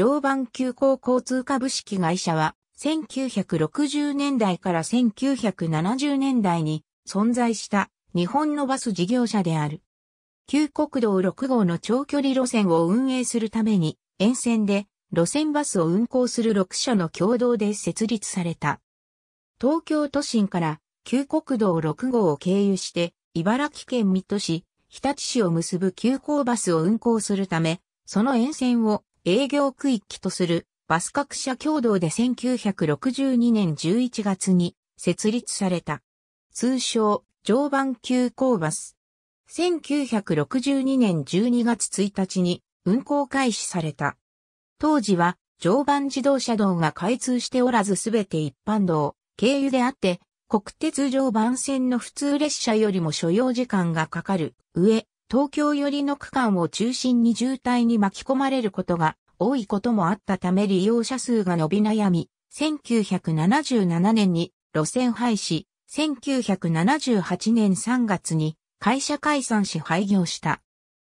常磐急行交通株式会社は、1960年代から1970年代に存在した日本のバス事業者である。旧国道6号の長距離路線を運営するために、沿線で路線バスを運行する6社の共同で設立された。東京都心から旧国道6号を経由して、茨城県水戸市、日立市を結ぶ急行バスを運行するため、その沿線を営業区域とするバス各社共同で1962年11月に設立された。通称、常磐急行バス。1962年12月1日に運行開始された。当時は常磐自動車道が開通しておらずすべて一般道、経由であって、国鉄常磐線の普通列車よりも所要時間がかかる上、東京寄りの区間を中心に渋滞に巻き込まれることが多いこともあったため利用者数が伸び悩み、1977年に路線廃止、1978年3月に会社解散し廃業した。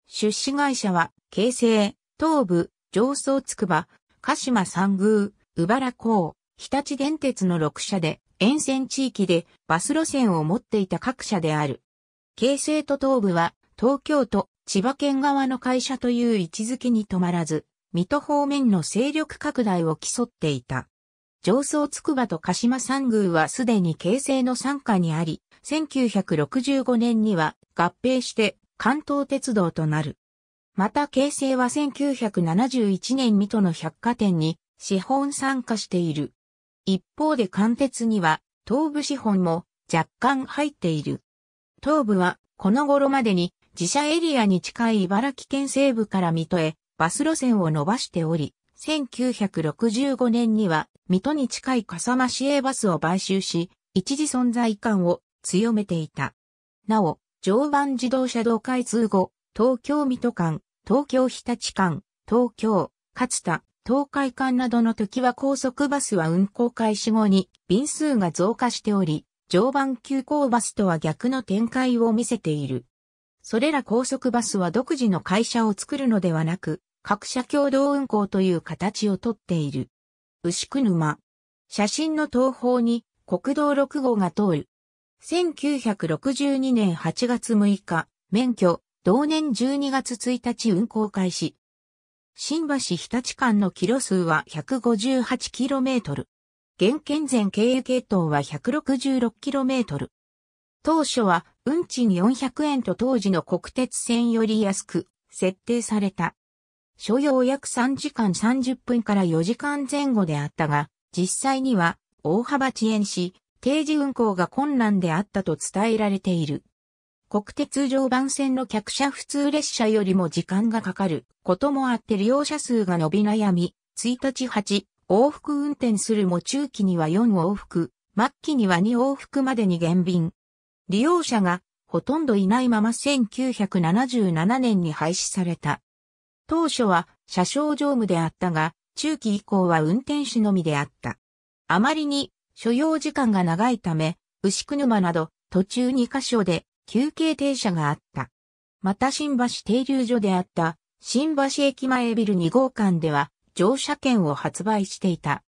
出資会社は、京成、東部、上層筑波、鹿島三宮、宇原港、日立電鉄の6社で、沿線地域でバス路線を持っていた各社である。京成と東部は東京都、千葉県側の会社という位置づけに止まらず、水戸方面の勢力拡大を競っていた。上層筑波と鹿島山宮はすでに形成の参加にあり、1965年には合併して関東鉄道となる。また形成は1971年水戸の百貨店に資本参加している。一方で関鉄には東部資本も若干入っている。東部はこの頃までに自社エリアに近い茨城県西部から水戸へバス路線を伸ばしており、1965年には水戸に近い笠間市営バスを買収し、一時存在感を強めていた。なお、常磐自動車道開通後、東京水戸間、東京日立間、東京、勝田、東海間などの時は高速バスは運行開始後に便数が増加しており、常磐急行バスとは逆の展開を見せている。それら高速バスは独自の会社を作るのではなく、各社共同運行という形をとっている。牛久沼。写真の東方に国道6号が通る。1962年8月6日、免許、同年12月1日運行開始。新橋日立間のキロ数は 158km。現県前経由系統は 166km。当初は運賃400円と当時の国鉄線より安く設定された。所要約3時間30分から4時間前後であったが、実際には大幅遅延し、定時運行が困難であったと伝えられている。国鉄常磐線の客車普通列車よりも時間がかかることもあって利用者数が伸び悩み、1日8往復運転するも中期には4往復、末期には2往復までに減便。利用者がほとんどいないまま1977年に廃止された。当初は車掌乗務であったが、中期以降は運転手のみであった。あまりに所要時間が長いため、牛久沼など途中2カ所で休憩停車があった。また新橋停留所であった新橋駅前ビル2号館では乗車券を発売していた。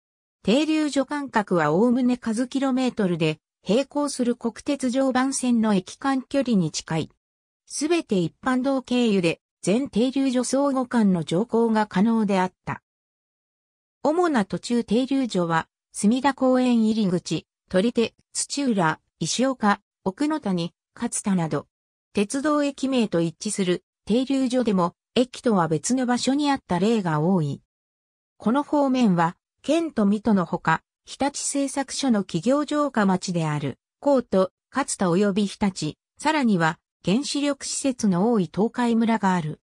停留所間隔はおおむね数キロメートルで並行する国鉄常磐線の駅間距離に近い。すべて一般道経由で全停留所相互間の乗降が可能であった。主な途中停留所は、墨田公園入り口、取手、土浦、石岡、奥の谷、勝田など、鉄道駅名と一致する停留所でも、駅とは別の場所にあった例が多い。この方面は、県と水戸のほか、日立製作所の企業城下町である、コート、勝田及び日立、さらには原子力施設の多い東海村がある。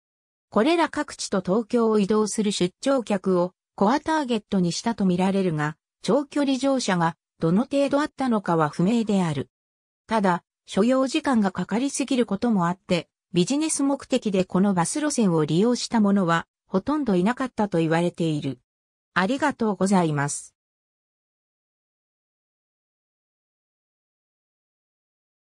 これら各地と東京を移動する出張客をコアターゲットにしたとみられるが、長距離乗車がどの程度あったのかは不明である。ただ、所要時間がかかりすぎることもあって、ビジネス目的でこのバス路線を利用した者は、ほとんどいなかったと言われている。ありがとうございます。